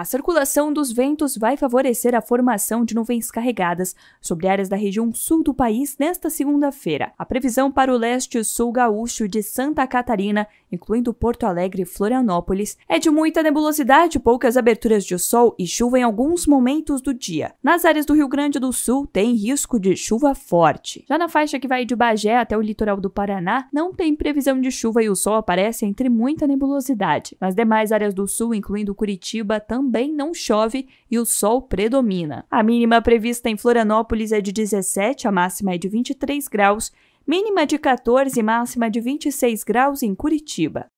A circulação dos ventos vai favorecer a formação de nuvens carregadas sobre áreas da região sul do país nesta segunda-feira. A previsão para o leste sul gaúcho de Santa Catarina, incluindo Porto Alegre e Florianópolis, é de muita nebulosidade, poucas aberturas de sol e chuva em alguns momentos do dia. Nas áreas do Rio Grande do Sul, tem risco de chuva forte. Já na faixa que vai de Bagé até o litoral do Paraná, não tem previsão de chuva e o sol aparece entre muita nebulosidade. Nas demais áreas do sul, incluindo Curitiba, também também não chove e o sol predomina. A mínima prevista em Florianópolis é de 17, a máxima é de 23 graus, mínima de 14 e máxima de 26 graus em Curitiba.